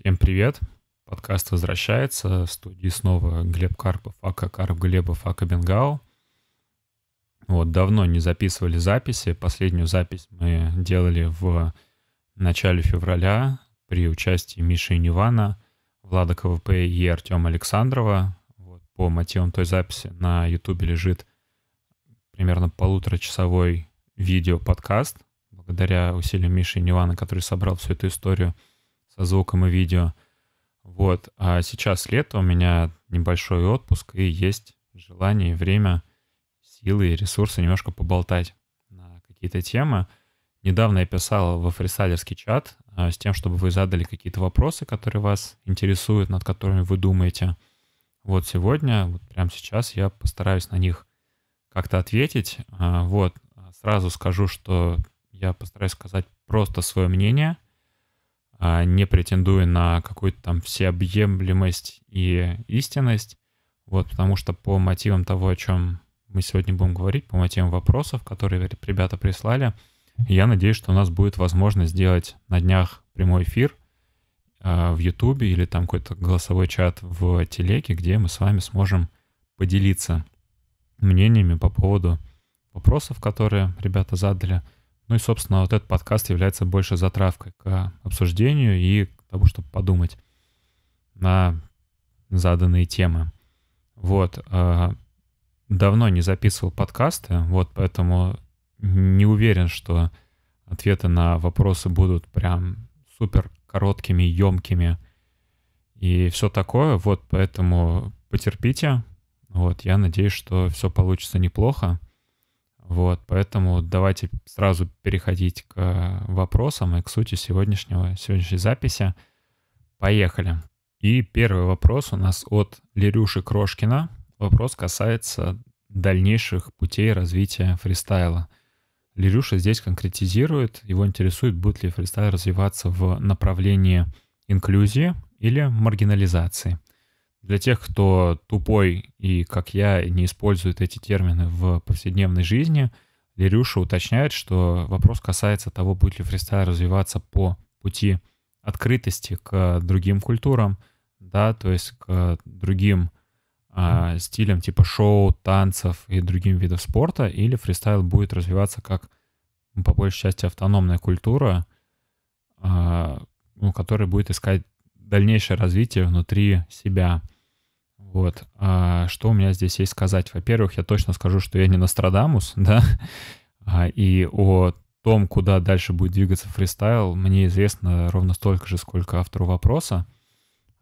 Всем привет! Подкаст возвращается. В студии снова Глеб Карпов, Ака Карп Глебов, Ака Бенгал. Вот, давно не записывали записи. Последнюю запись мы делали в начале февраля при участии Миши Нивана, Влада КВП и Артема Александрова. Вот, по мотивам той записи на Ютубе лежит примерно полуторачасовой видео-подкаст. Благодаря усилиям Миши Нивана, который собрал всю эту историю — со звуком и видео. Вот. А сейчас лето, у меня небольшой отпуск, и есть желание, время, силы и ресурсы немножко поболтать на какие-то темы. Недавно я писал во фристайлерский чат а, с тем, чтобы вы задали какие-то вопросы, которые вас интересуют, над которыми вы думаете. Вот сегодня, вот прямо сейчас я постараюсь на них как-то ответить. А, вот, сразу скажу, что я постараюсь сказать просто свое мнение — а, не претендуя на какую-то там всеобъемлемость и истинность. Вот, потому что по мотивам того, о чем мы сегодня будем говорить, по мотивам вопросов, которые ребята прислали, я надеюсь, что у нас будет возможность сделать на днях прямой эфир а, в Ютубе или там какой-то голосовой чат в Телеке, где мы с вами сможем поделиться мнениями по поводу вопросов, которые ребята задали, ну и, собственно, вот этот подкаст является больше затравкой к обсуждению и к тому, чтобы подумать на заданные темы. Вот. А, давно не записывал подкасты, вот поэтому не уверен, что ответы на вопросы будут прям супер короткими, емкими и все такое. Вот поэтому потерпите. Вот, я надеюсь, что все получится неплохо. Вот, поэтому давайте сразу переходить к э, вопросам и к сути сегодняшнего, сегодняшней записи. Поехали. И первый вопрос у нас от Лерюши Крошкина. Вопрос касается дальнейших путей развития фристайла. Лерюша здесь конкретизирует, его интересует, будет ли фристайл развиваться в направлении инклюзии или маргинализации для тех, кто тупой и, как я, не использует эти термины в повседневной жизни, Лерюша уточняет, что вопрос касается того, будет ли фристайл развиваться по пути открытости к другим культурам, да, то есть к другим э, стилям типа шоу, танцев и другим видов спорта, или фристайл будет развиваться как, ну, по большей части, автономная культура, э, ну, которая будет искать дальнейшее развитие внутри себя. Вот. А что у меня здесь есть сказать? Во-первых, я точно скажу, что я не Нострадамус, да, а, и о том, куда дальше будет двигаться фристайл, мне известно ровно столько же, сколько автору вопроса.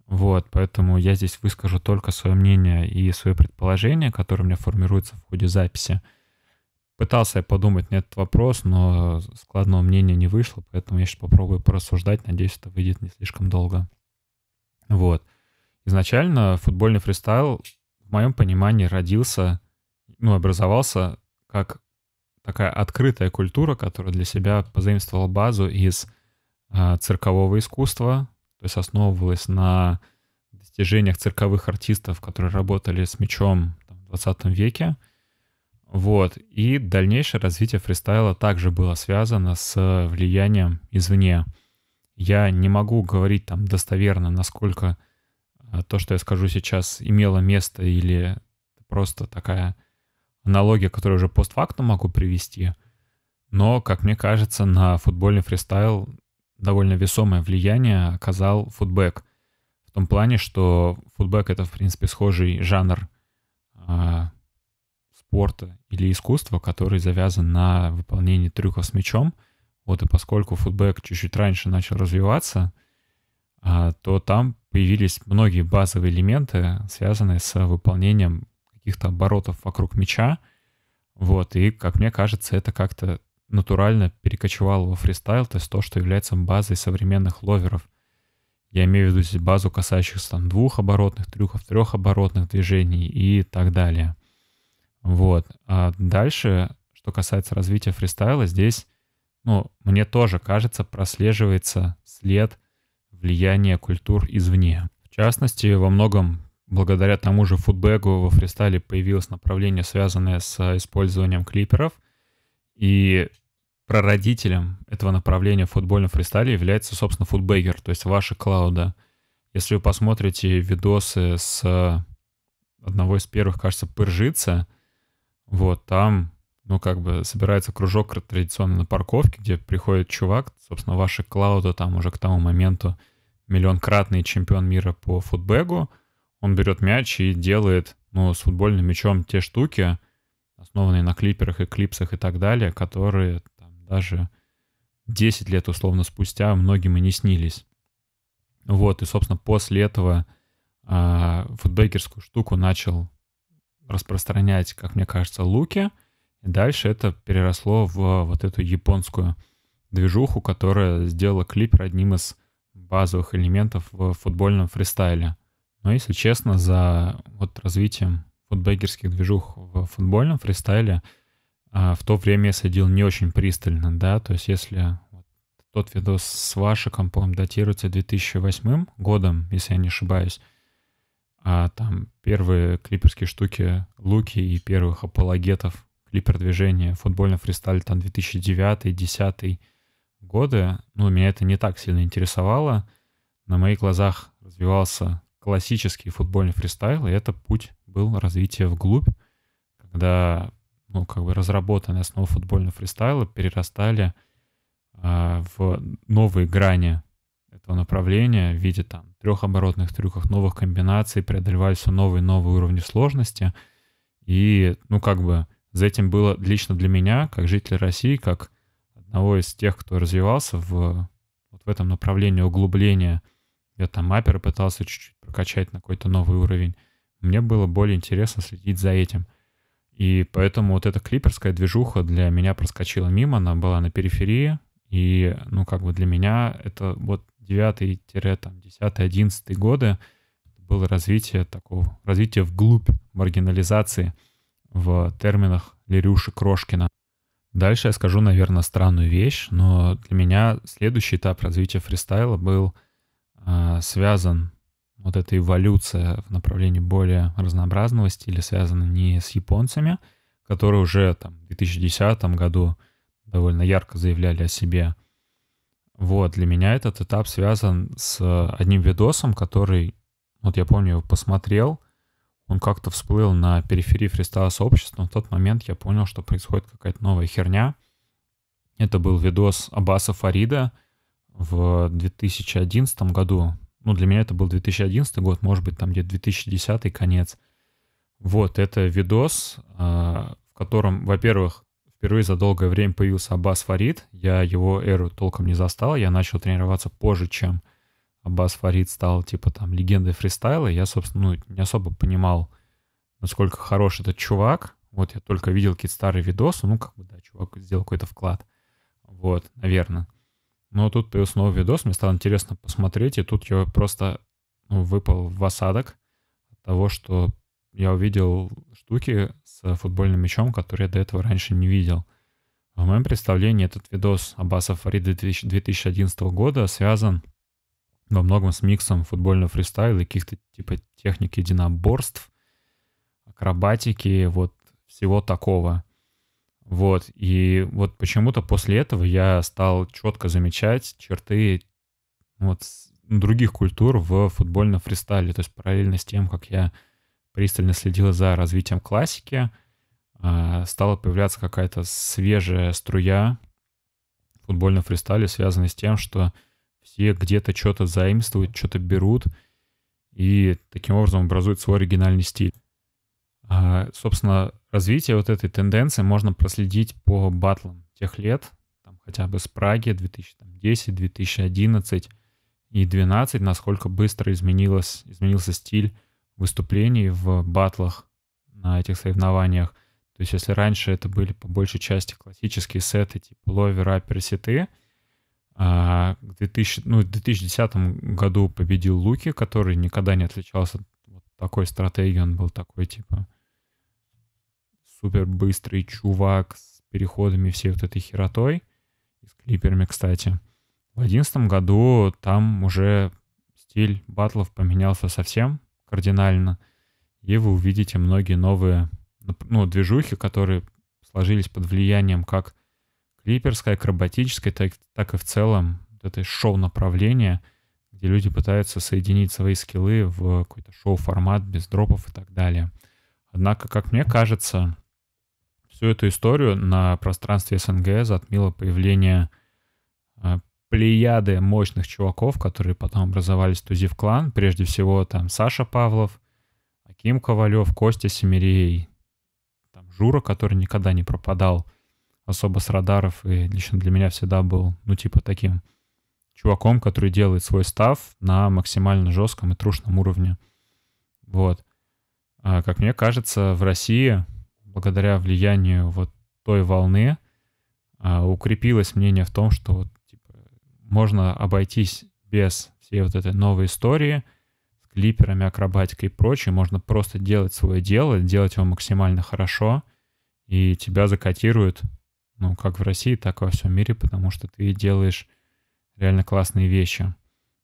Вот, поэтому я здесь выскажу только свое мнение и свое предположение, которое у меня формируется в ходе записи. Пытался я подумать на этот вопрос, но складного мнения не вышло, поэтому я сейчас попробую порассуждать. Надеюсь, это выйдет не слишком долго. Вот. Изначально футбольный фристайл, в моем понимании, родился, ну, образовался как такая открытая культура, которая для себя позаимствовала базу из э, циркового искусства, то есть основывалась на достижениях цирковых артистов, которые работали с мячом там, в 20 веке. Вот. И дальнейшее развитие фристайла также было связано с влиянием извне. Я не могу говорить там достоверно, насколько а то, что я скажу сейчас, имело место или просто такая аналогия, которую уже постфактум могу привести. Но, как мне кажется, на футбольный фристайл довольно весомое влияние оказал футбэк. В том плане, что футбэк — это, в принципе, схожий жанр э, спорта или искусства, который завязан на выполнении трюков с мячом. Вот и поскольку футбэк чуть-чуть раньше начал развиваться, э, то там появились многие базовые элементы, связанные с выполнением каких-то оборотов вокруг мяча. Вот, и, как мне кажется, это как-то натурально перекочевало во фристайл, то есть то, что является базой современных ловеров. Я имею в виду здесь базу, касающихся там двух оборотных трюков, трех оборотных движений и так далее. Вот. А дальше, что касается развития фристайла, здесь, ну, мне тоже кажется, прослеживается след влияние культур извне. В частности, во многом благодаря тому же футбэгу во фристайле появилось направление, связанное с э, использованием клиперов. И прародителем этого направления в футбольном фристайле является, собственно, футбэгер, то есть ваша клауда. Если вы посмотрите видосы с э, одного из первых, кажется, Пыржица, вот там, ну, как бы собирается кружок традиционно на парковке, где приходит чувак, собственно, ваша клауда там уже к тому моменту — миллионкратный чемпион мира по футбегу. Он берет мяч и делает ну, с футбольным мячом те штуки, основанные на клиперах и клипсах и так далее, которые там, даже 10 лет условно спустя многим и не снились. Вот, и, собственно, после этого а, футбекерскую штуку начал распространять, как мне кажется, Луки. И дальше это переросло в вот эту японскую движуху, которая сделала клипер одним из базовых элементов в футбольном фристайле. Но если честно, за вот развитием футбегерских движух в футбольном фристайле а, в то время я следил не очень пристально, да, то есть если тот видос с Вашиком, по-моему, датируется 2008 годом, если я не ошибаюсь, а там первые клиперские штуки Луки и первых апологетов клипер движения футбольный фристайль там 2009, 10, годы, ну, меня это не так сильно интересовало. На моих глазах развивался классический футбольный фристайл, и это путь был развития вглубь, когда, ну, как бы разработанные основы футбольного фристайла перерастали э, в новые грани этого направления в виде там трехоборотных трюков, новых комбинаций, преодолевались новые новые уровни сложности. И, ну, как бы за этим было лично для меня, как жителя России, как одного из тех, кто развивался в, вот в этом направлении углубления. Я там мапперы пытался чуть-чуть прокачать на какой-то новый уровень. Мне было более интересно следить за этим. И поэтому вот эта клиперская движуха для меня проскочила мимо, она была на периферии. И, ну, как бы для меня это вот 9-10-11 годы было развитие такого, развитие вглубь маргинализации в терминах Лерюши Крошкина. Дальше я скажу, наверное, странную вещь, но для меня следующий этап развития фристайла был э, связан вот эта эволюция в направлении более разнообразного стиля связана не с японцами, которые уже там, в 2010 году довольно ярко заявляли о себе. Вот, для меня этот этап связан с одним видосом, который, вот я помню, его посмотрел — он как-то всплыл на периферии фристайла сообщества. в тот момент я понял, что происходит какая-то новая херня. Это был видос Аббаса Фарида в 2011 году. Ну, для меня это был 2011 год, может быть, там где-то 2010 конец. Вот, это видос, а, в котором, во-первых, впервые за долгое время появился Аббас Фарид. Я его эру толком не застал. Я начал тренироваться позже, чем Аббас Фарид стал, типа, там, легендой фристайла, я, собственно, ну, не особо понимал, насколько хорош этот чувак. Вот я только видел какие-то старые видосы, ну, как бы, да, чувак сделал какой-то вклад. Вот, наверное. Но тут появился новый видос, мне стало интересно посмотреть, и тут я просто ну, выпал в осадок от того, что я увидел штуки с футбольным мячом, которые я до этого раньше не видел. В моем представлении этот видос Аббаса Фарида 2011 года связан во многом с миксом футбольного фристайла и каких-то типа техники единоборств, акробатики, вот всего такого. Вот, и вот почему-то после этого я стал четко замечать черты вот других культур в футбольном фристайле. То есть параллельно с тем, как я пристально следил за развитием классики, а, стала появляться какая-то свежая струя футбольного футбольном связанная с тем, что все где-то что-то заимствуют, что-то берут и таким образом образуют свой оригинальный стиль. А, собственно, развитие вот этой тенденции можно проследить по батлам тех лет, там, хотя бы с Праги 2010, 2011 и 2012, насколько быстро изменилось, изменился стиль выступлений в батлах на этих соревнованиях. То есть если раньше это были по большей части классические сеты типа лови, раппер, сеты — а, к 2000, ну, в 2010 году победил Луки, который никогда не отличался вот такой стратегией. Он был такой, типа, супер быстрый чувак с переходами всей вот этой херотой. с клиперами, кстати. В 2011 году там уже стиль батлов поменялся совсем кардинально. И вы увидите многие новые ну, движухи, которые сложились под влиянием как клиперской, акробатической, так, так и в целом вот это шоу-направление, где люди пытаются соединить свои скиллы в какой-то шоу-формат без дропов и так далее. Однако, как мне кажется, всю эту историю на пространстве СНГ затмило появление а, плеяды мощных чуваков, которые потом образовались в Тузив клан. Прежде всего там Саша Павлов, Аким Ковалев, Костя Семерей, там Жура, который никогда не пропадал — особо с радаров, и лично для меня всегда был, ну, типа, таким чуваком, который делает свой став на максимально жестком и трушном уровне. Вот. А, как мне кажется, в России, благодаря влиянию вот той волны, а, укрепилось мнение в том, что вот, типа, можно обойтись без всей вот этой новой истории с клиперами, акробатикой и прочее. Можно просто делать свое дело, делать его максимально хорошо, и тебя закотируют ну, как в России, так и во всем мире, потому что ты делаешь реально классные вещи.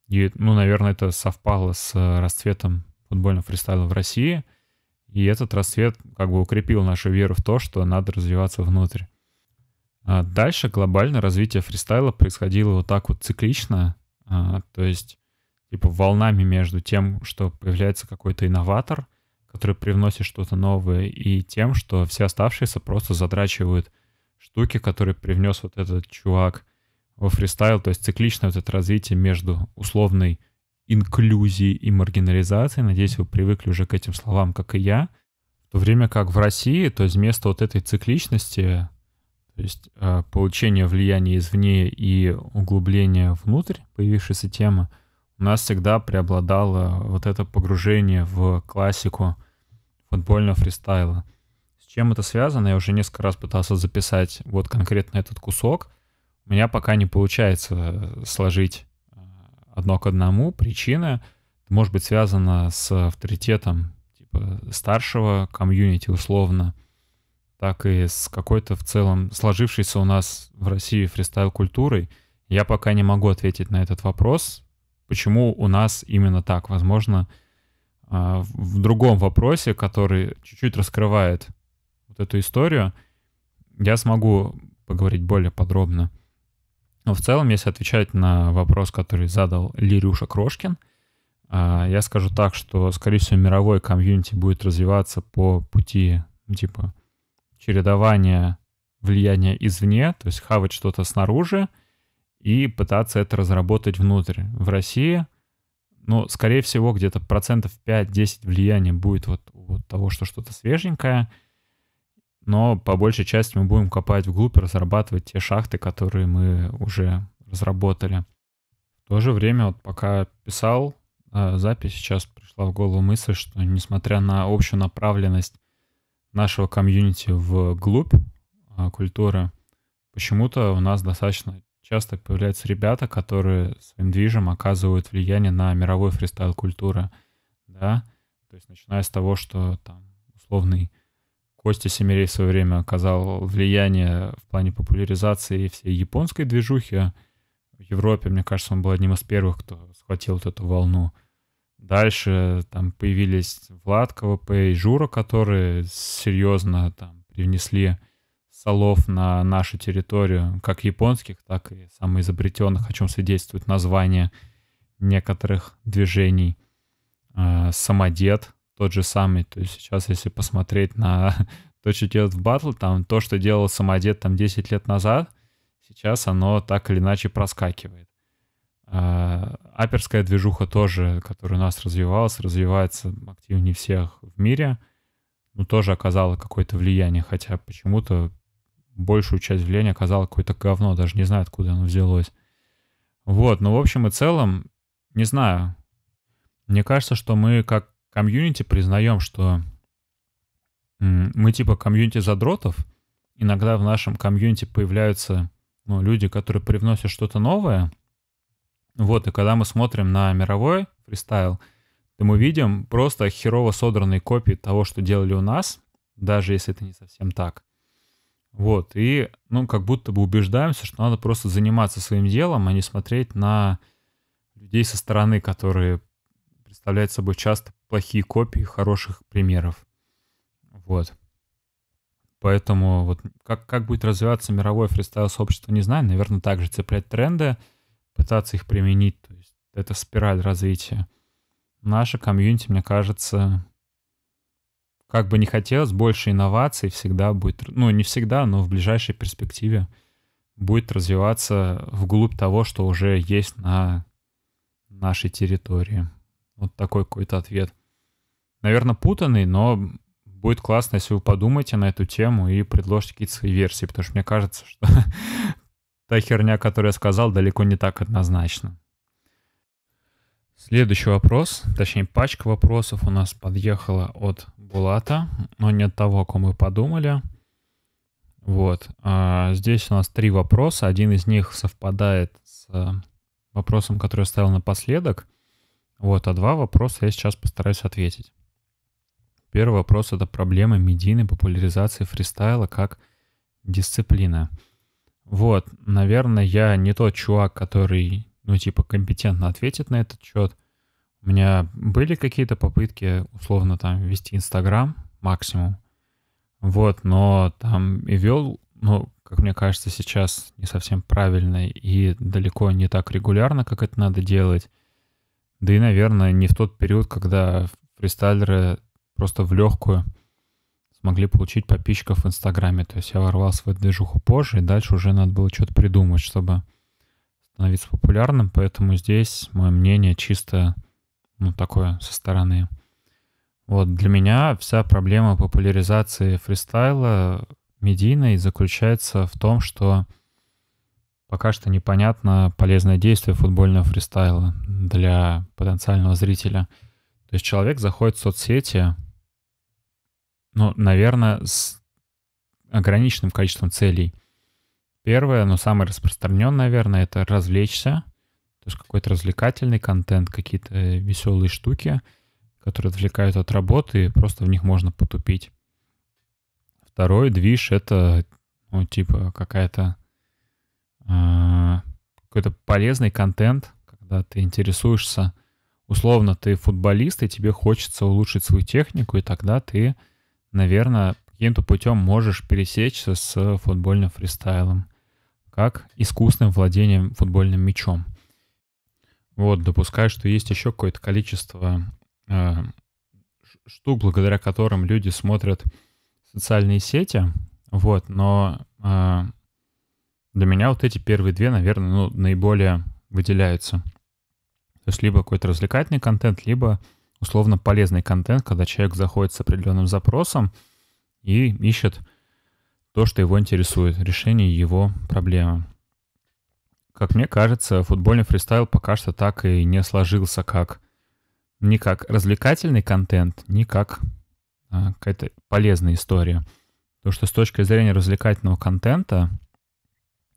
И, ну, наверное, это совпало с э, расцветом футбольного фристайла в России. И этот расцвет как бы укрепил нашу веру в то, что надо развиваться внутрь. А дальше глобально развитие фристайла происходило вот так вот циклично, а, то есть типа волнами между тем, что появляется какой-то инноватор, который привносит что-то новое, и тем, что все оставшиеся просто задрачивают штуки, которые привнес вот этот чувак во фристайл, то есть цикличное вот это развитие между условной инклюзией и маргинализацией. Надеюсь, вы привыкли уже к этим словам, как и я. В то время как в России, то есть вместо вот этой цикличности, то есть э, получение влияния извне и углубление внутрь появившейся темы, у нас всегда преобладало вот это погружение в классику футбольного фристайла — чем это связано? Я уже несколько раз пытался записать вот конкретно этот кусок. У меня пока не получается э, сложить э, одно к одному. Причина может быть связана с авторитетом типа старшего комьюнити условно, так и с какой-то в целом сложившейся у нас в России фристайл-культурой. Я пока не могу ответить на этот вопрос, почему у нас именно так. Возможно, э, в другом вопросе, который чуть-чуть раскрывает вот эту историю, я смогу поговорить более подробно. Но в целом, если отвечать на вопрос, который задал Лирюша Крошкин, а, я скажу так, что, скорее всего, мировой комьюнити будет развиваться по пути, ну, типа, чередования влияния извне, то есть хавать что-то снаружи и пытаться это разработать внутрь. В России, ну, скорее всего, где-то процентов 5-10 влияния будет вот от того, что что-то свеженькое — но по большей части мы будем копать вглубь и разрабатывать те шахты, которые мы уже разработали. В то же время, вот пока писал э, запись, сейчас пришла в голову мысль, что несмотря на общую направленность нашего комьюнити в глубь э, культуры, почему-то у нас достаточно часто появляются ребята, которые своим движем оказывают влияние на мировой фристайл культуры, да, то есть начиная с того, что там условный Костя Семерей в свое время оказал влияние в плане популяризации всей японской движухи. В Европе, мне кажется, он был одним из первых, кто схватил вот эту волну. Дальше там появились Влад КВП и Жура, которые серьезно там привнесли солов на нашу территорию, как японских, так и самоизобретенных, о чем свидетельствует название некоторых движений. А, Самодед тот же самый. То есть сейчас, если посмотреть на то, что делают в батл, там то, что делал самодед там 10 лет назад, сейчас оно так или иначе проскакивает. А, аперская движуха тоже, которая у нас развивалась, развивается активнее всех в мире, но тоже оказала какое-то влияние, хотя почему-то большую часть влияния оказало какое-то говно, даже не знаю, откуда оно взялось. Вот, ну, в общем и целом, не знаю. Мне кажется, что мы как комьюнити признаем, что мы типа комьюнити задротов, иногда в нашем комьюнити появляются ну, люди, которые привносят что-то новое. Вот, и когда мы смотрим на мировой фристайл, то мы видим просто херово содранные копии того, что делали у нас, даже если это не совсем так. Вот, и, ну, как будто бы убеждаемся, что надо просто заниматься своим делом, а не смотреть на людей со стороны, которые представляют собой часто плохие копии хороших примеров. Вот. Поэтому вот как, как будет развиваться мировое фристайл-сообщество, не знаю. Наверное, также цеплять тренды, пытаться их применить. То есть это спираль развития. Наша комьюнити, мне кажется, как бы не хотелось, больше инноваций всегда будет, ну не всегда, но в ближайшей перспективе будет развиваться вглубь того, что уже есть на нашей территории. Вот такой какой-то ответ наверное, путанный, но будет классно, если вы подумаете на эту тему и предложите какие-то свои версии, потому что мне кажется, что та херня, которую я сказал, далеко не так однозначно. Следующий вопрос, точнее пачка вопросов у нас подъехала от Булата, но не от того, о ком мы подумали. Вот. А здесь у нас три вопроса. Один из них совпадает с э, вопросом, который я ставил напоследок. Вот, а два вопроса я сейчас постараюсь ответить. Первый вопрос — это проблема медийной популяризации фристайла как дисциплина. Вот, наверное, я не тот чувак, который, ну, типа, компетентно ответит на этот счет. У меня были какие-то попытки, условно, там, вести Инстаграм максимум. Вот, но там и вел, ну, как мне кажется, сейчас не совсем правильно и далеко не так регулярно, как это надо делать. Да и, наверное, не в тот период, когда фристайлеры просто в легкую смогли получить подписчиков в Инстаграме. То есть я ворвался в эту движуху позже, и дальше уже надо было что-то придумать, чтобы становиться популярным. Поэтому здесь мое мнение чисто ну, такое со стороны. Вот для меня вся проблема популяризации фристайла медийной заключается в том, что пока что непонятно полезное действие футбольного фристайла для потенциального зрителя. То есть человек заходит в соцсети, ну, наверное, с ограниченным количеством целей. Первое, но самое распространенное, наверное, это развлечься. То есть какой-то развлекательный контент, какие-то э, веселые штуки, которые отвлекают от работы, и просто в них можно потупить. Второй движ — это, ну, типа, какая-то а, какой-то полезный контент, когда ты интересуешься, условно, ты футболист, и тебе хочется улучшить свою технику, и тогда ты наверное, каким-то путем можешь пересечься с футбольным фристайлом, как искусным владением футбольным мячом. Вот, допускаю, что есть еще какое-то количество э, штук, благодаря которым люди смотрят социальные сети, вот, но э, для меня вот эти первые две, наверное, ну, наиболее выделяются. То есть либо какой-то развлекательный контент, либо условно полезный контент, когда человек заходит с определенным запросом и ищет то, что его интересует, решение его проблемы. Как мне кажется, футбольный фристайл пока что так и не сложился как ни как развлекательный контент, ни как а, какая-то полезная история. Потому что с точки зрения развлекательного контента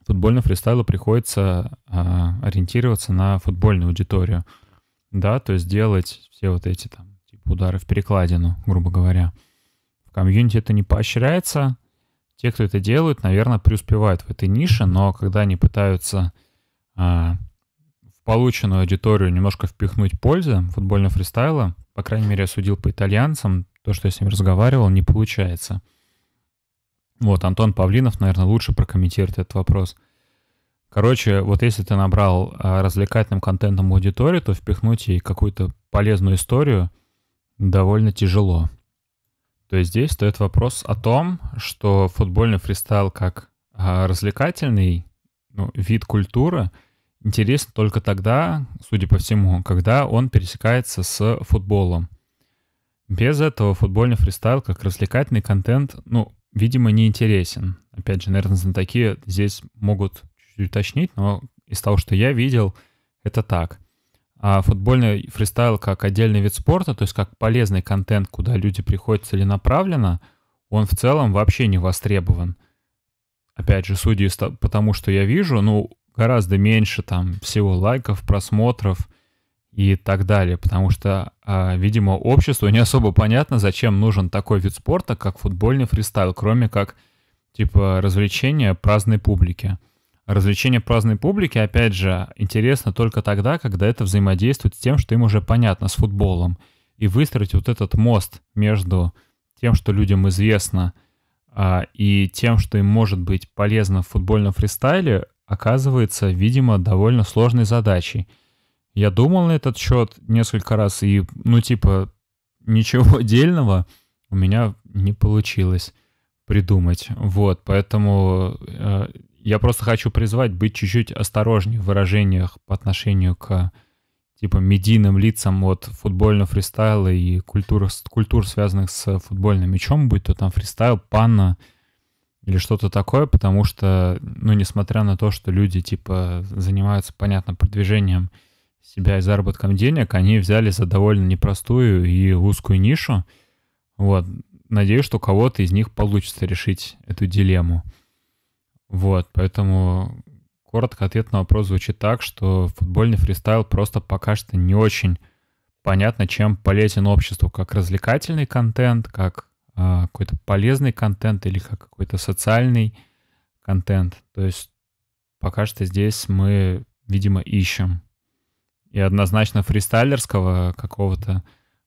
футбольному фристайлу приходится а, ориентироваться на футбольную аудиторию — да, то есть делать все вот эти там типа удары в перекладину, грубо говоря. В комьюнити это не поощряется. Те, кто это делают, наверное, преуспевают в этой нише, но когда они пытаются а, в полученную аудиторию немножко впихнуть пользы футбольного фристайла, по крайней мере, я судил по итальянцам, то, что я с ними разговаривал, не получается. Вот, Антон Павлинов, наверное, лучше прокомментирует этот вопрос — Короче, вот если ты набрал а, развлекательным контентом аудиторию, то впихнуть ей какую-то полезную историю довольно тяжело. То есть здесь стоит вопрос о том, что футбольный фристайл как а, развлекательный ну, вид культуры интересен только тогда, судя по всему, когда он пересекается с футболом. Без этого футбольный фристайл как развлекательный контент, ну, видимо, не интересен. Опять же, наверное, знатоки здесь могут чуть уточнить, но из того, что я видел, это так. А футбольный фристайл как отдельный вид спорта, то есть как полезный контент, куда люди приходят целенаправленно, он в целом вообще не востребован. Опять же, судя по тому, что я вижу, ну, гораздо меньше там всего лайков, просмотров и так далее, потому что, а, видимо, обществу не особо понятно, зачем нужен такой вид спорта, как футбольный фристайл, кроме как, типа, развлечения праздной публики. Развлечение праздной публики, опять же, интересно только тогда, когда это взаимодействует с тем, что им уже понятно, с футболом. И выстроить вот этот мост между тем, что людям известно, а, и тем, что им может быть полезно в футбольном фристайле, оказывается, видимо, довольно сложной задачей. Я думал на этот счет несколько раз, и, ну, типа, ничего отдельного у меня не получилось придумать. Вот, поэтому э, я просто хочу призвать быть чуть-чуть осторожнее в выражениях по отношению к типа медийным лицам от футбольного фристайла и культур, культур связанных с футбольным мячом, будь то там фристайл, панна или что-то такое, потому что, ну, несмотря на то, что люди, типа, занимаются, понятно, продвижением себя и заработком денег, они взяли за довольно непростую и узкую нишу. Вот. Надеюсь, что кого-то из них получится решить эту дилемму. Вот, поэтому коротко ответ на вопрос звучит так, что футбольный фристайл просто пока что не очень понятно, чем полезен обществу, как развлекательный контент, как э, какой-то полезный контент или как какой-то социальный контент. То есть пока что здесь мы, видимо, ищем. И однозначно фристайлерского какого-то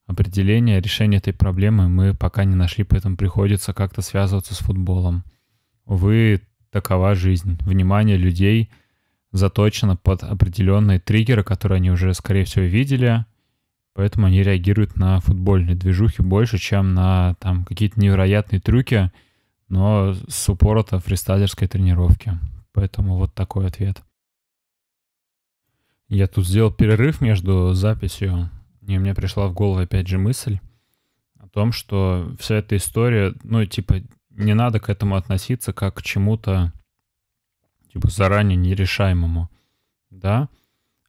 определения, решения этой проблемы мы пока не нашли, поэтому приходится как-то связываться с футболом. Увы, такова жизнь. Внимание людей заточено под определенные триггеры, которые они уже, скорее всего, видели, поэтому они реагируют на футбольные движухи больше, чем на там какие-то невероятные трюки, но с упорота фристайлерской тренировки. Поэтому вот такой ответ. Я тут сделал перерыв между записью, и мне пришла в голову опять же мысль о том, что вся эта история, ну, типа, не надо к этому относиться как к чему-то типа заранее нерешаемому, да.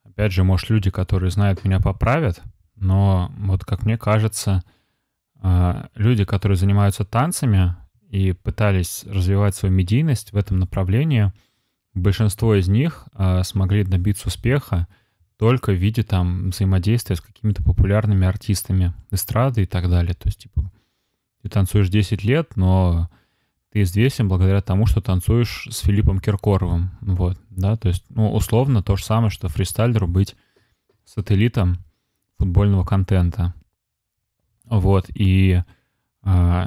Опять же, может, люди, которые знают меня, поправят, но вот как мне кажется, а, люди, которые занимаются танцами и пытались развивать свою медийность в этом направлении, большинство из них а, смогли добиться успеха только в виде там взаимодействия с какими-то популярными артистами эстрады и так далее. То есть, типа, ты танцуешь 10 лет, но ты известен благодаря тому, что танцуешь с Филиппом Киркоровым. Вот, да, то есть, ну, условно то же самое, что фристайлеру быть сателлитом футбольного контента. Вот, и э,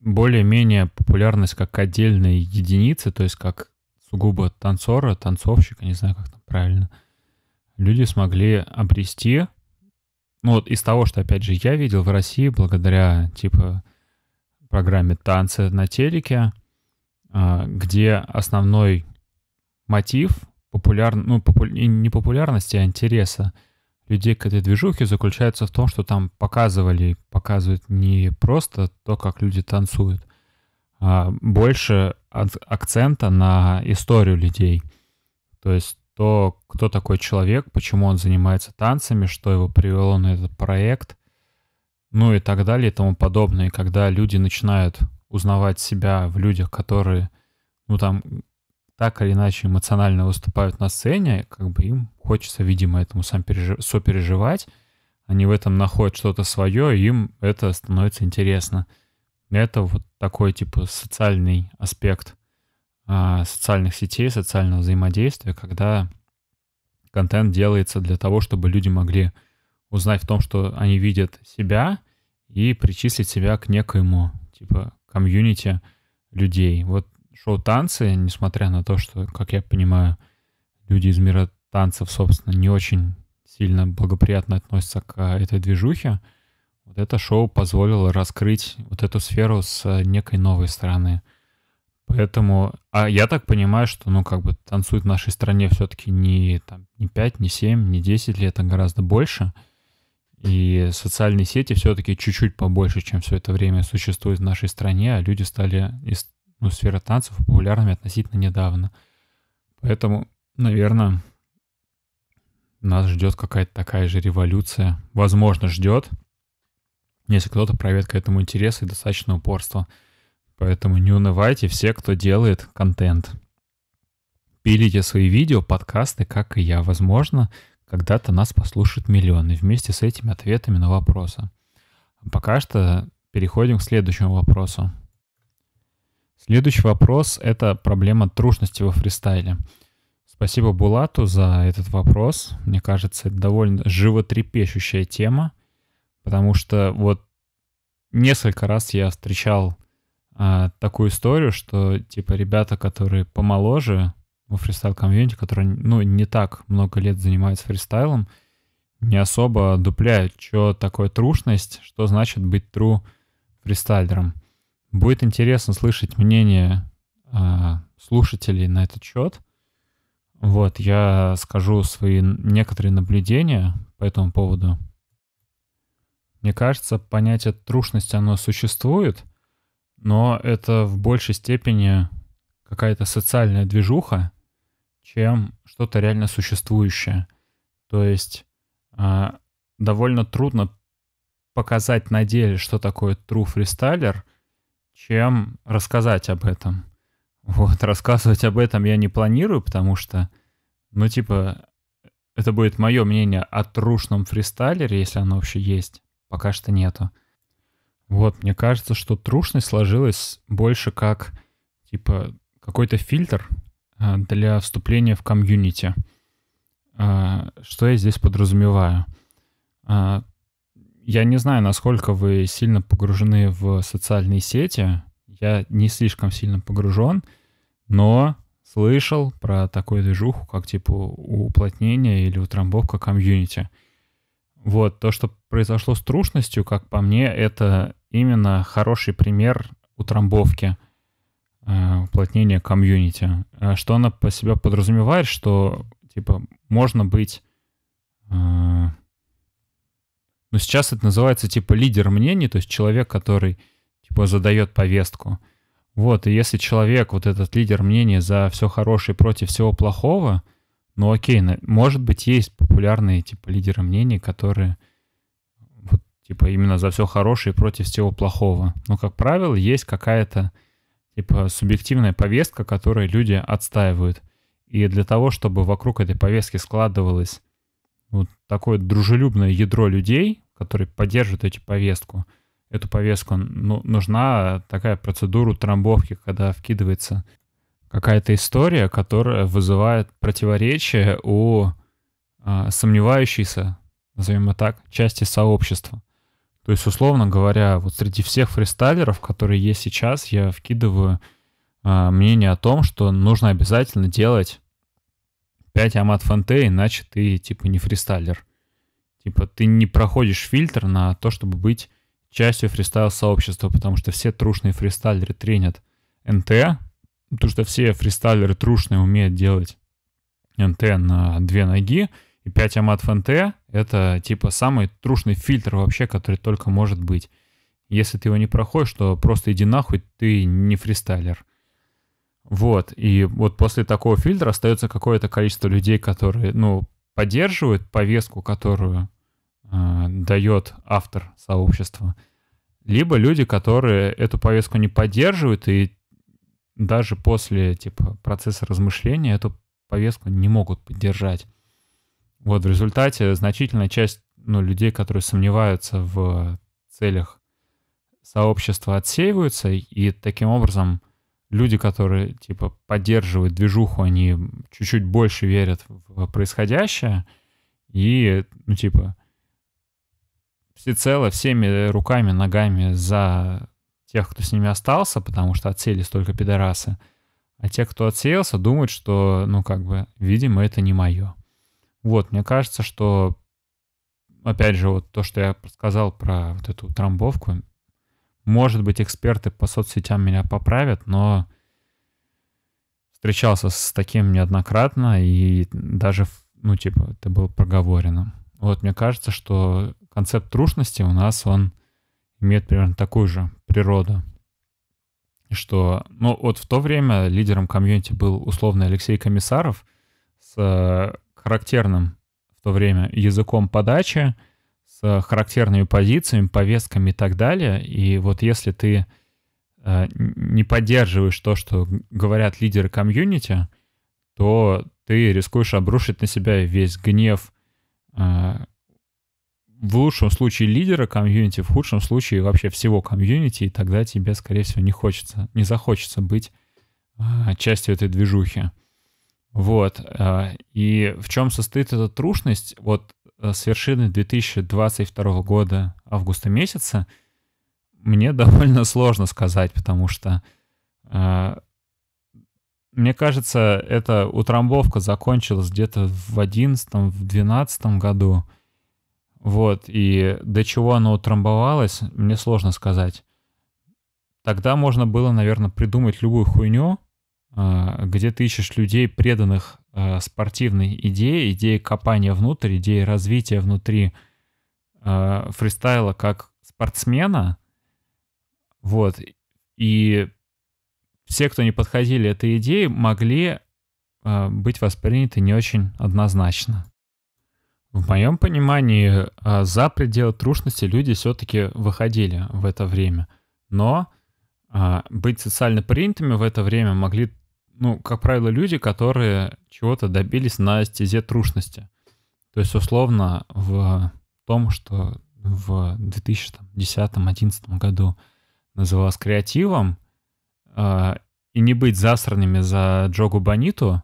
более-менее популярность как отдельной единицы, то есть как сугубо танцора, танцовщика, не знаю, как там правильно, люди смогли обрести, ну вот из того, что, опять же, я видел в России, благодаря, типа, программе «Танцы на телеке», а, где основной мотив популяр... ну, попу... не популярности, а интереса людей к этой движухе заключается в том, что там показывали, показывают не просто то, как люди танцуют, а больше акцента на историю людей. То есть то, кто такой человек, почему он занимается танцами, что его привело на этот проект, ну и так далее и тому подобное. И когда люди начинают узнавать себя в людях, которые, ну там, так или иначе эмоционально выступают на сцене, как бы им хочется, видимо, этому сам переж сопереживать. Они в этом находят что-то свое, и им это становится интересно. Это вот такой, типа, социальный аспект а, социальных сетей, социального взаимодействия, когда контент делается для того, чтобы люди могли узнать в том, что они видят себя, и причислить себя к некоему, типа, комьюнити людей. Вот шоу-танцы, несмотря на то, что, как я понимаю, люди из мира танцев, собственно, не очень сильно благоприятно относятся к а, этой движухе, вот это шоу позволило раскрыть вот эту сферу с а, некой новой стороны. Поэтому, а я так понимаю, что, ну, как бы танцует в нашей стране все-таки не, там, не 5, не 7, не 10 лет, а гораздо больше — и социальные сети все-таки чуть-чуть побольше, чем все это время существуют в нашей стране, а люди стали из ну, сферы танцев популярными относительно недавно. Поэтому, наверное, нас ждет какая-то такая же революция. Возможно, ждет, если кто-то проявит к этому интерес и достаточно упорства. Поэтому не унывайте все, кто делает контент. Пилите свои видео, подкасты, как и я. Возможно, когда-то нас послушают миллионы вместе с этими ответами на вопросы. Пока что переходим к следующему вопросу. Следующий вопрос — это проблема трушности во фристайле. Спасибо Булату за этот вопрос. Мне кажется, это довольно животрепещущая тема, потому что вот несколько раз я встречал а, такую историю, что типа ребята, которые помоложе, у фристайл-комьюнити, который, ну, не так много лет занимается фристайлом, не особо дупляют, что такое трушность, что значит быть true фристайлером. Будет интересно слышать мнение э, слушателей на этот счет. Вот, я скажу свои некоторые наблюдения по этому поводу. Мне кажется, понятие трушность оно существует, но это в большей степени какая-то социальная движуха, чем что-то реально существующее. То есть э, довольно трудно показать на деле, что такое true фристайлер, чем рассказать об этом. Вот, рассказывать об этом я не планирую, потому что, ну, типа, это будет мое мнение о трушном фристайлере, если оно вообще есть. Пока что нету. Вот, мне кажется, что трушность сложилась больше как, типа, какой-то фильтр, Э, для вступления в комьюнити. Э, что я здесь подразумеваю? Э, я не знаю, насколько вы сильно погружены в социальные сети. Я не слишком сильно погружен, но слышал про такую движуху, как типа уплотнение или утрамбовка комьюнити. Вот, то, что произошло с трушностью, как по мне, это именно хороший пример утрамбовки — Э, уплотнение комьюнити. Э, что она по себе подразумевает, что типа можно быть... Э, ну, сейчас это называется типа лидер мнений, то есть человек, который типа задает повестку. Вот, и если человек, вот этот лидер мнений за все хорошее против всего плохого, ну окей, на, может быть, есть популярные типа лидеры мнений, которые вот типа именно за все хорошее против всего плохого. Но, как правило, есть какая-то типа субъективная повестка, которую люди отстаивают. И для того, чтобы вокруг этой повестки складывалось вот такое дружелюбное ядро людей, которые поддерживают эти повестку, эту повестку, ну, нужна такая процедура трамбовки, когда вкидывается какая-то история, которая вызывает противоречие у э, сомневающейся, назовем это так, части сообщества. То есть, условно говоря, вот среди всех фристайлеров, которые есть сейчас, я вкидываю э, мнение о том, что нужно обязательно делать 5 амат фанте, иначе ты типа не фристайлер. Типа ты не проходишь фильтр на то, чтобы быть частью фристайл-сообщества, потому что все трушные фристайлеры тренят НТ, потому что все фристайлеры трушные умеют делать НТ на две ноги, и 5 амат фанте. Это типа самый трушный фильтр вообще, который только может быть. Если ты его не проходишь, то просто иди нахуй, ты не фристайлер. Вот, и вот после такого фильтра остается какое-то количество людей, которые, ну, поддерживают повестку, которую э, дает автор сообщества, либо люди, которые эту повестку не поддерживают и даже после, типа, процесса размышления эту повестку не могут поддержать. Вот в результате значительная часть ну, людей, которые сомневаются в целях сообщества, отсеиваются, и таким образом люди, которые типа поддерживают движуху, они чуть-чуть больше верят в происходящее, и, ну, типа, всецело, всеми руками, ногами за тех, кто с ними остался, потому что отсеялись только пидорасы. А те, кто отсеялся, думают, что, ну, как бы, видимо, это не мое. Вот, мне кажется, что, опять же, вот то, что я сказал про вот эту трамбовку, может быть, эксперты по соцсетям меня поправят, но встречался с таким неоднократно, и даже, ну, типа, это было проговорено. Вот, мне кажется, что концепт трушности у нас, он имеет примерно такую же природу. Что, ну, вот в то время лидером комьюнити был условно Алексей Комиссаров с э, характерным в то время языком подачи, с характерными позициями, повестками и так далее. И вот если ты э, не поддерживаешь то, что говорят лидеры комьюнити, то ты рискуешь обрушить на себя весь гнев э, в лучшем случае лидера комьюнити, в худшем случае вообще всего комьюнити, и тогда тебе, скорее всего, не хочется, не захочется быть э, частью этой движухи. Вот. А, и в чем состоит эта трушность? Вот э, с вершины 2022 года августа месяца мне довольно сложно сказать, потому что а, мне кажется, эта утрамбовка закончилась где-то в 11 в 12 году. Вот, и до чего она утрамбовалась, мне сложно сказать. Тогда можно было, наверное, придумать любую хуйню, а, где ты ищешь людей, преданных а, спортивной идее, идее копания внутрь, идее развития внутри а, фристайла как спортсмена. Вот. И все, кто не подходили этой идее, могли быть восприняты не очень однозначно. В моем понимании за пределы трушности люди все-таки выходили в это время. Но а, быть социально принятыми в это время могли, ну, как правило, люди, которые чего-то добились на стезе трушности. То есть, условно, в том, что в 2010-2011 году называлось креативом, э, и не быть засранными за Джогу Баниту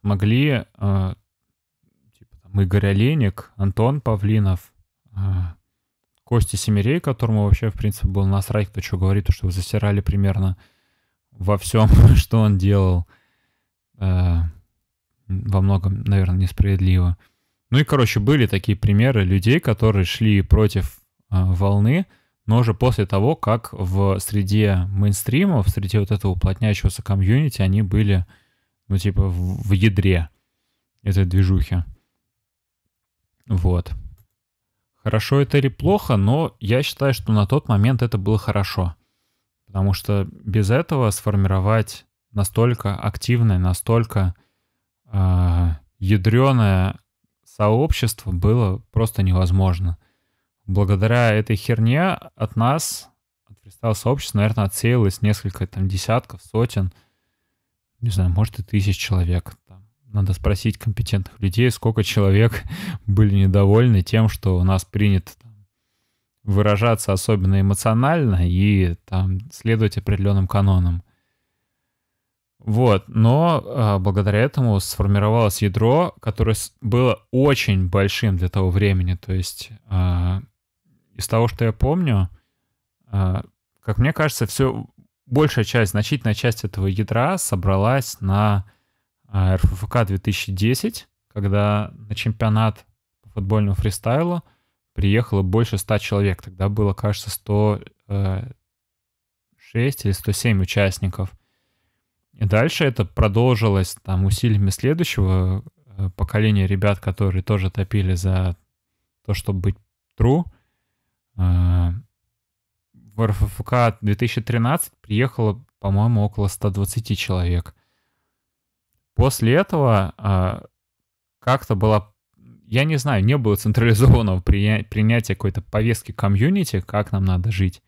смогли э, типа, там, Игорь Олейник, Антон Павлинов, э, Кости Семерей, которому вообще, в принципе, был насрать, кто что говорит, то, что вы засирали примерно во всем, что он делал. Э, во многом, наверное, несправедливо. Ну и, короче, были такие примеры людей, которые шли против э, волны, но уже после того, как в среде мейнстрима, в среде вот этого уплотняющегося комьюнити, они были, ну, типа, в, в ядре этой движухи. Вот. Хорошо это или плохо, но я считаю, что на тот момент это было хорошо. Потому что без этого сформировать настолько активное, настолько э, ядреное сообщество было просто невозможно. Благодаря этой херне от нас, от фристайл-сообщества, наверное, отсеялось несколько там десятков, сотен, не знаю, может и тысяч человек надо спросить компетентных людей, сколько человек были недовольны тем, что у нас принято выражаться особенно эмоционально и там, следовать определенным канонам. Вот, но а, благодаря этому сформировалось ядро, которое было очень большим для того времени. То есть а, из того, что я помню, а, как мне кажется, все большая часть, значительная часть этого ядра собралась на а, РФФК 2010, когда на чемпионат по футбольному фристайлу приехало больше 100 человек. Тогда было, кажется, 106 э, или 107 участников. И дальше это продолжилось там усилиями следующего э, поколения ребят, которые тоже топили за то, чтобы быть true. Э, в РФФК 2013 приехало, по-моему, около 120 человек. После этого э, как-то было, я не знаю, не было централизованного прия- принятия какой-то повестки комьюнити, как нам надо жить.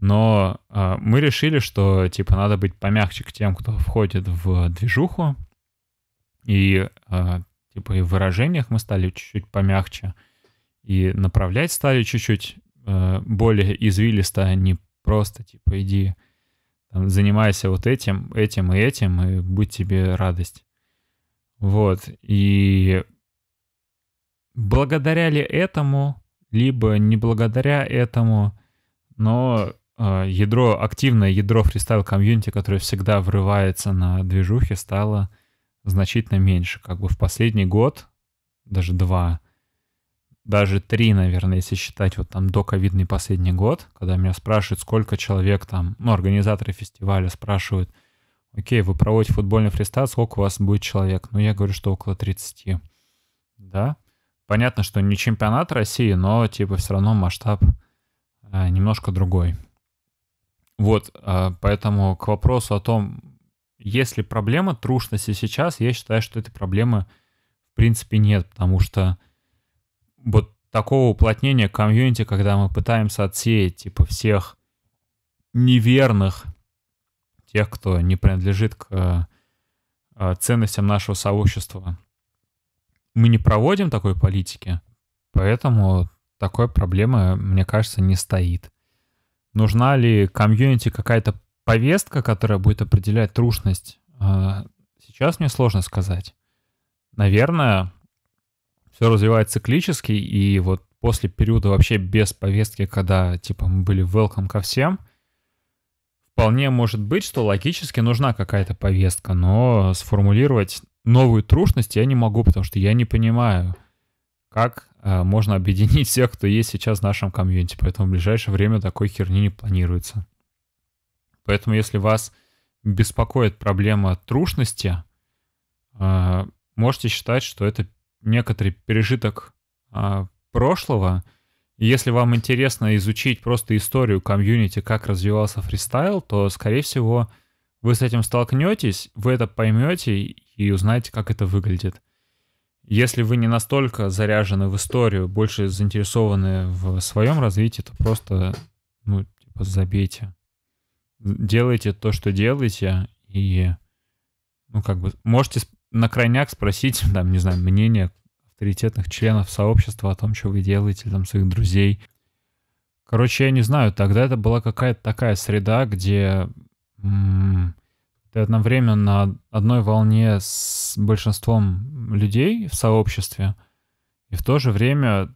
Но э, мы решили, что типа надо быть помягче к тем, кто входит в движуху. И э, типа и в выражениях мы стали чуть-чуть помягче. И направлять стали чуть-чуть э, более извилисто, а не просто типа иди там, занимайся вот этим, этим и этим, и будь тебе радость. Вот, и благодаря ли этому, либо не благодаря этому, но э, ядро, активное ядро фристайл комьюнити, которое всегда врывается на движухи, стало значительно меньше. Как бы в последний год, даже два, даже три, наверное, если считать вот там до ковидный последний год, когда меня спрашивают, сколько человек там, ну, организаторы фестиваля спрашивают, окей, вы проводите футбольный фристайл, сколько у вас будет человек? Ну, я говорю, что около 30. Да? Понятно, что не чемпионат России, но типа все равно масштаб э, немножко другой. Вот, э, поэтому к вопросу о том, есть ли проблема трушности сейчас, я считаю, что этой проблемы в принципе нет, потому что вот такого уплотнения комьюнити, когда мы пытаемся отсеять, типа, всех неверных, тех, кто не принадлежит к э, ценностям нашего сообщества. Мы не проводим такой политики, поэтому такой проблемы, мне кажется, не стоит. Нужна ли комьюнити какая-то повестка, которая будет определять трушность? Э, сейчас мне сложно сказать. Наверное, все развивается циклически, и вот после периода вообще без повестки, когда, типа, мы были welcome ко всем, вполне может быть, что логически нужна какая-то повестка, но сформулировать новую трушность я не могу, потому что я не понимаю, как э, можно объединить всех, кто есть сейчас в нашем комьюнити. Поэтому в ближайшее время такой херни не планируется. Поэтому если вас беспокоит проблема трушности, э, можете считать, что это некоторый пережиток а, прошлого. И если вам интересно изучить просто историю комьюнити, как развивался фристайл, то, скорее всего, вы с этим столкнетесь, вы это поймете и узнаете, как это выглядит. Если вы не настолько заряжены в историю, больше заинтересованы в своем развитии, то просто, ну, типа, забейте. Делайте то, что делаете, и, ну, как бы, можете на крайняк спросить, там, не знаю, мнение авторитетных членов сообщества о том, что вы делаете, там, своих друзей. Короче, я не знаю, тогда это была какая-то такая среда, где м -м, ты одновременно на одной волне с большинством людей в сообществе, и в то же время,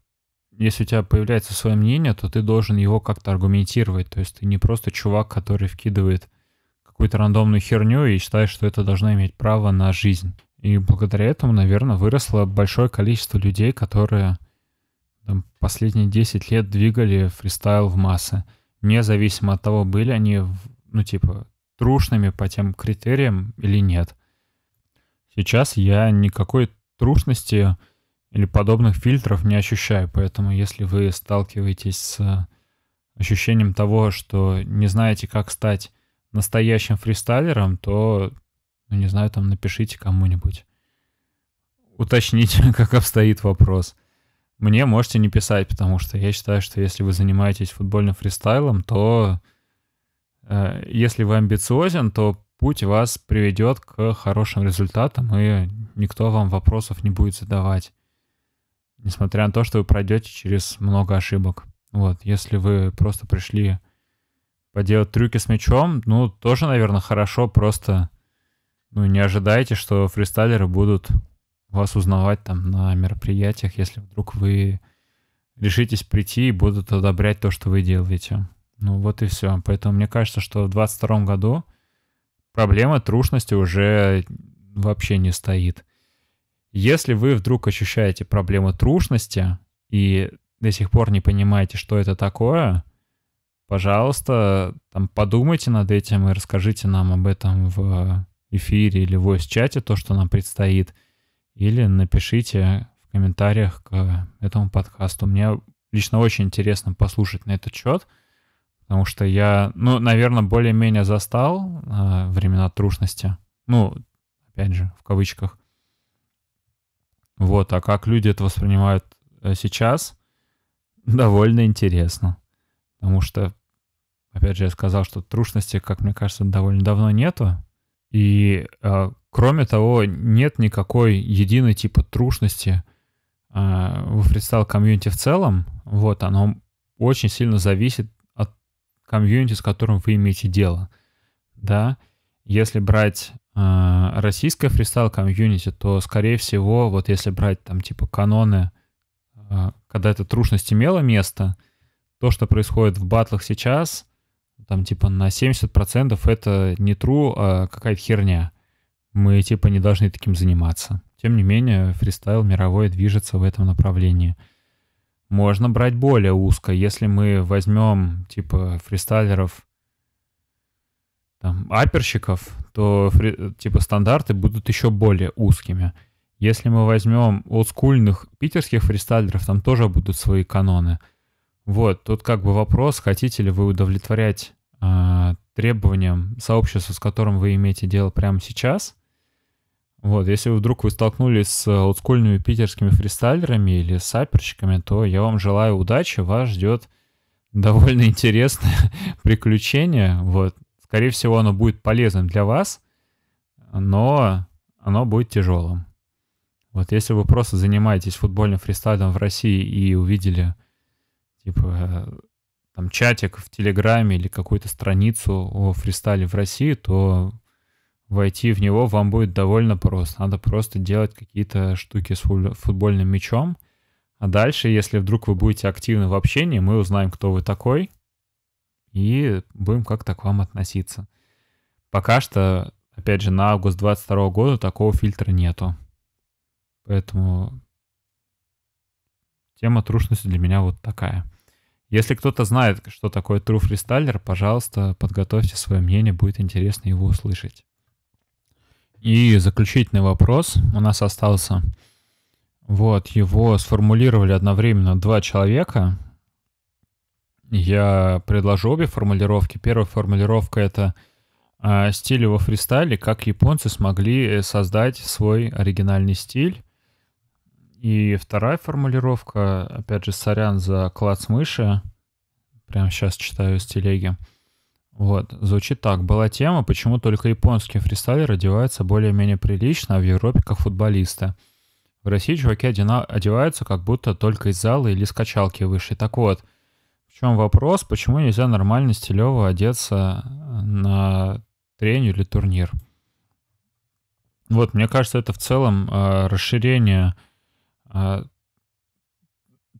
если у тебя появляется свое мнение, то ты должен его как-то аргументировать. То есть ты не просто чувак, который вкидывает какую-то рандомную херню и считает, что это должно иметь право на жизнь. И благодаря этому, наверное, выросло большое количество людей, которые там, последние 10 лет двигали фристайл в массы. Независимо от того, были они, ну, типа, трушными по тем критериям или нет. Сейчас я никакой трушности или подобных фильтров не ощущаю, поэтому если вы сталкиваетесь с ощущением того, что не знаете, как стать настоящим фристайлером, то, ну, не знаю, там напишите кому-нибудь. Уточните, как обстоит вопрос. Мне можете не писать, потому что я считаю, что если вы занимаетесь футбольным фристайлом, то э, если вы амбициозен, то путь вас приведет к хорошим результатам, и никто вам вопросов не будет задавать. Несмотря на то, что вы пройдете через много ошибок. Вот, если вы просто пришли поделать трюки с мячом, ну, тоже, наверное, хорошо, просто, ну, не ожидайте, что фристайлеры будут вас узнавать там на мероприятиях, если вдруг вы решитесь прийти и будут одобрять то, что вы делаете. Ну вот и все. Поэтому мне кажется, что в 2022 году проблема трушности уже вообще не стоит. Если вы вдруг ощущаете проблему трушности и до сих пор не понимаете, что это такое, пожалуйста, там подумайте над этим и расскажите нам об этом в эфире или в чате то, что нам предстоит, или напишите в комментариях к этому подкасту. Мне лично очень интересно послушать на этот счет, потому что я, ну, наверное, более-менее застал э, времена трушности. Ну, опять же, в кавычках. Вот, а как люди это воспринимают э, сейчас, довольно интересно. Потому что Опять же, я сказал, что трушности, как мне кажется, довольно давно нету. И э, кроме того, нет никакой единой типа трушности э, во фристайл комьюнити в целом. Вот, оно очень сильно зависит от комьюнити, с которым вы имеете дело. Да, если брать э, российское фристайл комьюнити, то, скорее всего, вот если брать там типа каноны, э, когда эта трушность имела место, то, что происходит в батлах сейчас — там типа на 70% это не true, а какая-то херня. Мы типа не должны таким заниматься. Тем не менее, фристайл мировой движется в этом направлении. Можно брать более узко. Если мы возьмем типа фристайлеров, там, аперщиков, то фри, типа стандарты будут еще более узкими. Если мы возьмем олдскульных питерских фристайлеров, там тоже будут свои каноны. Вот, тут как бы вопрос, хотите ли вы удовлетворять а, требованиям сообщества, с которым вы имеете дело прямо сейчас. Вот, если вы вдруг вы столкнулись с олдскульными питерскими фристайлерами или саперщиками, то я вам желаю удачи, вас ждет довольно интересное приключение. Вот, скорее всего, оно будет полезным для вас, но оно будет тяжелым. Вот если вы просто занимаетесь футбольным фристайлом в России и увидели, типа, там чатик в Телеграме или какую-то страницу о фристайле в России, то войти в него вам будет довольно просто. Надо просто делать какие-то штуки с футбольным мячом. А дальше, если вдруг вы будете активны в общении, мы узнаем, кто вы такой, и будем как-то к вам относиться. Пока что, опять же, на август 22 года такого фильтра нету. Поэтому тема трушности для меня вот такая. Если кто-то знает, что такое True Freestyler, пожалуйста, подготовьте свое мнение, будет интересно его услышать. И заключительный вопрос у нас остался. Вот, его сформулировали одновременно два человека. Я предложу обе формулировки. Первая формулировка — это а, стиль во фристайле, как японцы смогли э, создать свой оригинальный стиль. И вторая формулировка, опять же, сорян за клац мыши, прямо сейчас читаю из телеги. Вот, звучит так. Была тема, почему только японские фристайлеры одеваются более-менее прилично, а в Европе как футболисты. В России чуваки одина... одеваются как будто только из зала или с качалки вышли. Так вот, в чем вопрос, почему нельзя нормально стилево одеться э, на тренинг или турнир? Вот, мне кажется, это в целом э, расширение а,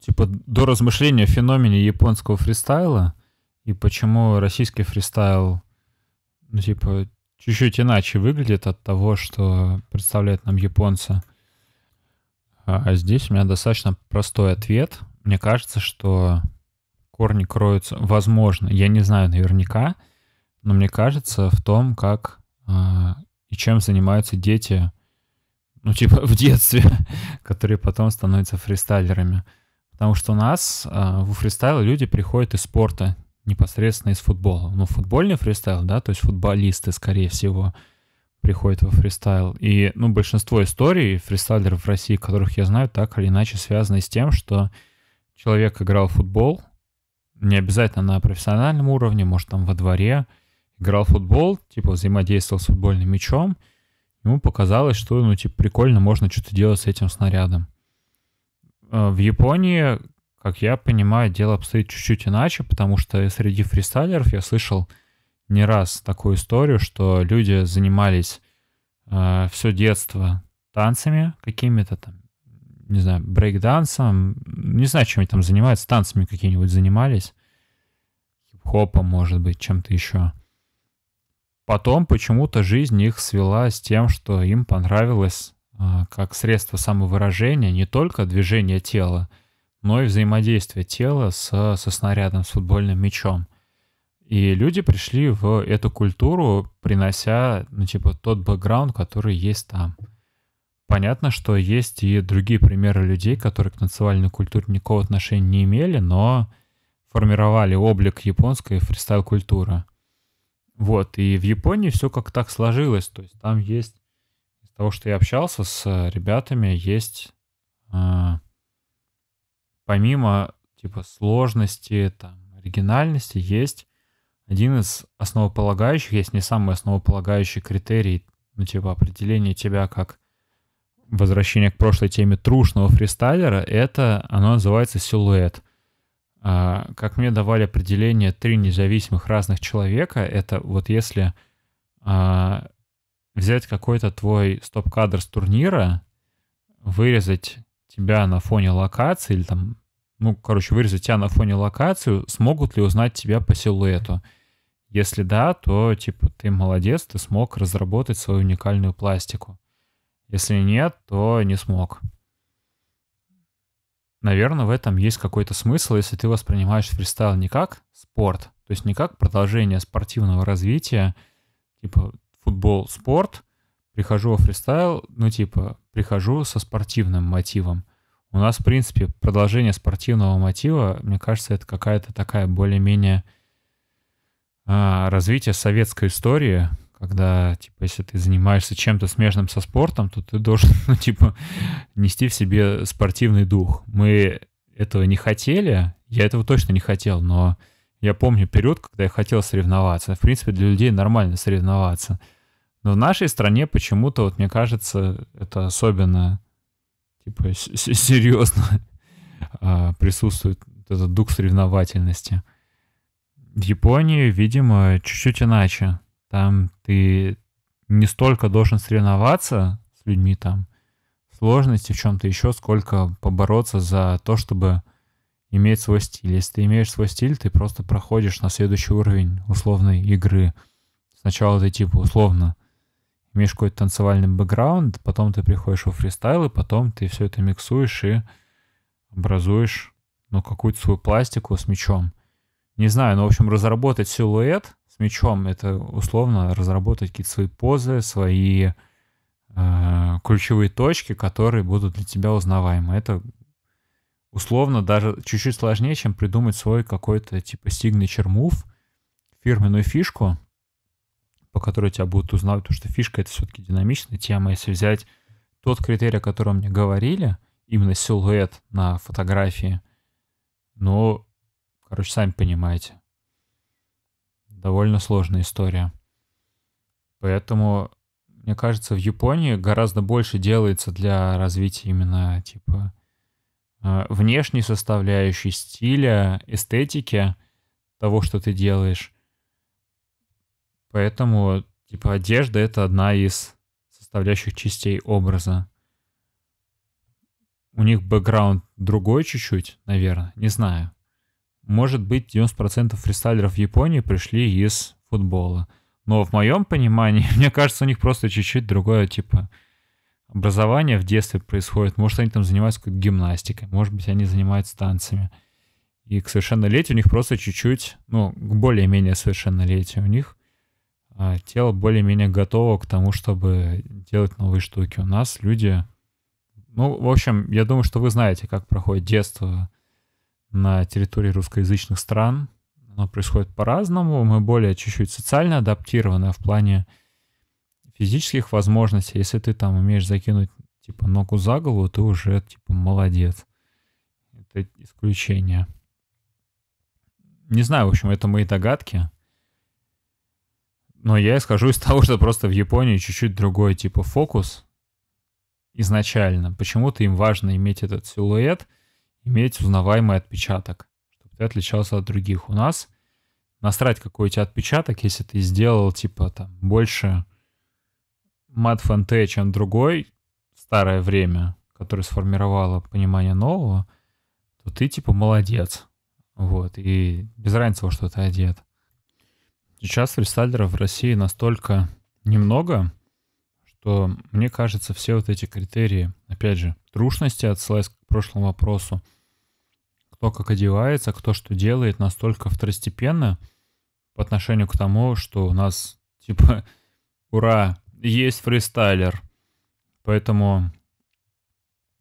типа до размышления о феномене японского фристайла и почему российский фристайл, ну, типа, чуть-чуть иначе выглядит от того, что представляет нам японца. А здесь у меня достаточно простой ответ. Мне кажется, что корни кроются, возможно, я не знаю наверняка, но мне кажется, в том, как э, и чем занимаются дети ну, типа в детстве, которые потом становятся фристайлерами. Потому что у нас э, а, в фристайл люди приходят из спорта, непосредственно из футбола. Ну, футбольный фристайл, да, то есть футболисты, скорее всего, приходят во фристайл. И, ну, большинство историй фристайлеров в России, которых я знаю, так или иначе связаны с тем, что человек играл в футбол, не обязательно на профессиональном уровне, может, там во дворе, играл в футбол, типа взаимодействовал с футбольным мячом — Ему показалось, что, ну, типа, прикольно, можно что-то делать с этим снарядом. А, в Японии, как я понимаю, дело обстоит чуть-чуть иначе, потому что среди фристайлеров я слышал не раз такую историю, что люди занимались э, а, все детство танцами какими-то там, не знаю, брейкдансом, не знаю, чем они там занимаются, танцами какие нибудь занимались, хип-хопом, может быть, чем-то еще. Потом почему-то жизнь их свела с тем, что им понравилось а, как средство самовыражения не только движение тела, но и взаимодействие тела со, со снарядом, с футбольным мячом. И люди пришли в эту культуру, принося, ну, типа, тот бэкграунд, который есть там. Понятно, что есть и другие примеры людей, которые к танцевальной культуре никакого отношения не имели, но формировали облик японской фристайл-культуры. Вот, и в Японии все как так сложилось. То есть там есть, из того, что я общался с э, ребятами, есть э, помимо типа сложности, там, оригинальности, есть один из основополагающих, есть не самый основополагающий критерий, ну, типа определение тебя как возвращение к прошлой теме трушного фристайлера, это оно называется силуэт. А, как мне давали определение три независимых разных человека, это вот если а, взять какой-то твой стоп-кадр с турнира, вырезать тебя на фоне локации или там, ну, короче, вырезать тебя на фоне локацию, смогут ли узнать тебя по силуэту? Если да, то, типа, ты молодец, ты смог разработать свою уникальную пластику. Если нет, то не смог. Наверное, в этом есть какой-то смысл, если ты воспринимаешь фристайл не как спорт, то есть не как продолжение спортивного развития, типа футбол, спорт, прихожу во фристайл, ну типа прихожу со спортивным мотивом. У нас, в принципе, продолжение спортивного мотива, мне кажется, это какая-то такая более-менее а, развитие советской истории, когда, типа, если ты занимаешься чем-то смежным со спортом, то ты должен, ну, типа, нести в себе спортивный дух. Мы этого не хотели, я этого точно не хотел, но я помню период, когда я хотел соревноваться. В принципе, для людей нормально соревноваться. Но в нашей стране почему-то, вот мне кажется, это особенно, типа, серьезно а, присутствует этот дух соревновательности. В Японии, видимо, чуть-чуть иначе. Там ты не столько должен соревноваться с людьми там, сложности в чем-то еще, сколько побороться за то, чтобы иметь свой стиль. Если ты имеешь свой стиль, ты просто проходишь на следующий уровень условной игры. Сначала ты типа условно имеешь какой-то танцевальный бэкграунд, потом ты приходишь во фристайл, и потом ты все это миксуешь и образуешь ну, какую-то свою пластику с мячом. Не знаю, но, ну, в общем, разработать силуэт с мячом. Это условно разработать какие-то свои позы, свои э, ключевые точки, которые будут для тебя узнаваемы. Это условно даже чуть-чуть сложнее, чем придумать свой какой-то типа signature move, фирменную фишку, по которой тебя будут узнавать, потому что фишка — это все-таки динамичная тема. Если взять тот критерий, о котором мне говорили, именно силуэт на фотографии, ну, короче, сами понимаете довольно сложная история. Поэтому, мне кажется, в Японии гораздо больше делается для развития именно типа э, внешней составляющей стиля, эстетики того, что ты делаешь. Поэтому, типа, одежда — это одна из составляющих частей образа. У них бэкграунд другой чуть-чуть, наверное, не знаю может быть, 90% фристайлеров в Японии пришли из футбола. Но в моем понимании, мне кажется, у них просто чуть-чуть другое, типа, образование в детстве происходит. Может, они там занимаются какой-то гимнастикой, может быть, они занимаются танцами. И к совершеннолетию у них просто чуть-чуть, ну, к более-менее совершеннолетию у них а, тело более-менее готово к тому, чтобы делать новые штуки. У нас люди... Ну, в общем, я думаю, что вы знаете, как проходит детство на территории русскоязычных стран. Оно происходит по-разному. Мы более чуть-чуть социально адаптированы в плане физических возможностей. Если ты там умеешь закинуть типа ногу за голову, ты уже типа молодец. Это исключение. Не знаю, в общем, это мои догадки. Но я исхожу из того, что просто в Японии чуть-чуть другой типа фокус изначально. Почему-то им важно иметь этот силуэт — иметь узнаваемый отпечаток, чтобы ты отличался от других. У нас насрать, какой у тебя отпечаток, если ты сделал, типа, там, больше мат фанте, чем другой старое время, которое сформировало понимание нового, то ты, типа, молодец. Вот, и без разницы, во что ты одет. Сейчас фристайлеров в России настолько немного, то мне кажется, все вот эти критерии, опять же, трушности, отсылаясь к прошлому вопросу, кто как одевается, кто что делает, настолько второстепенно по отношению к тому, что у нас, типа, ура, есть фристайлер. Поэтому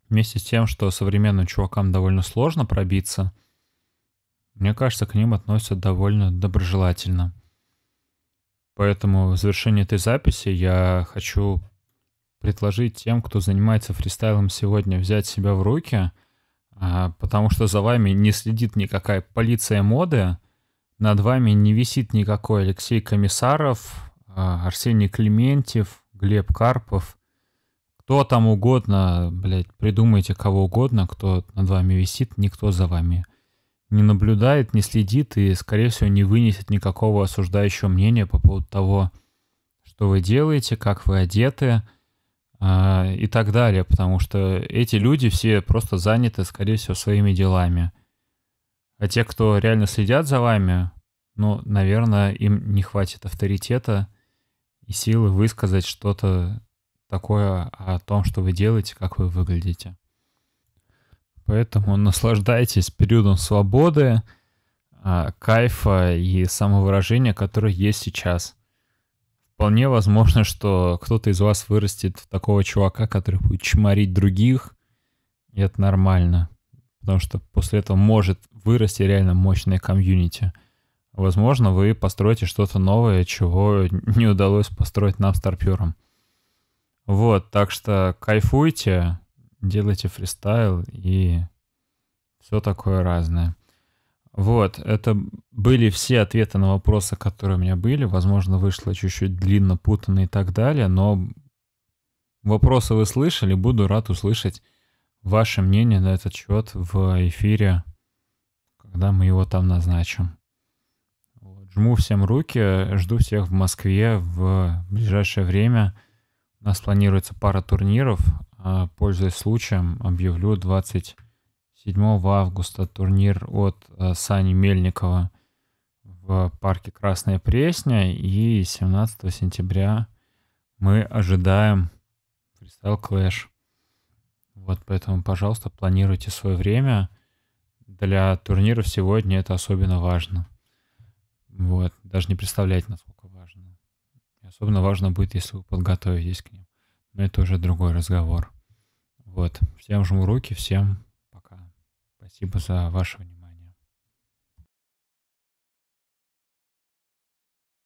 вместе с тем, что современным чувакам довольно сложно пробиться, мне кажется, к ним относятся довольно доброжелательно. Поэтому в завершении этой записи я хочу предложить тем, кто занимается фристайлом сегодня, взять себя в руки, а, потому что за вами не следит никакая полиция моды, над вами не висит никакой Алексей Комиссаров, а, Арсений Клементьев, Глеб Карпов. Кто там угодно, блядь, придумайте кого угодно, кто над вами висит, никто за вами не наблюдает, не следит и, скорее всего, не вынесет никакого осуждающего мнения по поводу того, что вы делаете, как вы одеты, а, и так далее, потому что эти люди все просто заняты, скорее всего, своими делами. А те, кто реально следят за вами, ну, наверное, им не хватит авторитета и силы высказать что-то такое о том, что вы делаете, как вы выглядите. Поэтому наслаждайтесь периодом свободы, а, кайфа и самовыражения, которое есть сейчас – Вполне возможно, что кто-то из вас вырастет в такого чувака, который будет чморить других, и это нормально. Потому что после этого может вырасти реально мощное комьюнити. Возможно, вы построите что-то новое, чего не удалось построить нам, старперам. Вот, так что кайфуйте, делайте фристайл и все такое разное. Вот, это были все ответы на вопросы, которые у меня были. Возможно, вышло чуть-чуть длинно, путанно и так далее, но вопросы вы слышали. Буду рад услышать ваше мнение на этот счет в эфире, когда мы его там назначим. Жму всем руки, жду всех в Москве в ближайшее время. У нас планируется пара турниров. А, пользуясь случаем, объявлю 20 7 августа турнир от э, Сани Мельникова в парке Красная Пресня. И 17 сентября мы ожидаем фристайл клэш. Вот поэтому, пожалуйста, планируйте свое время. Для турниров сегодня это особенно важно. Вот, даже не представляете, насколько важно. И особенно важно будет, если вы подготовитесь к ним. Но это уже другой разговор. Вот. Всем жму руки, всем Спасибо за ваше внимание.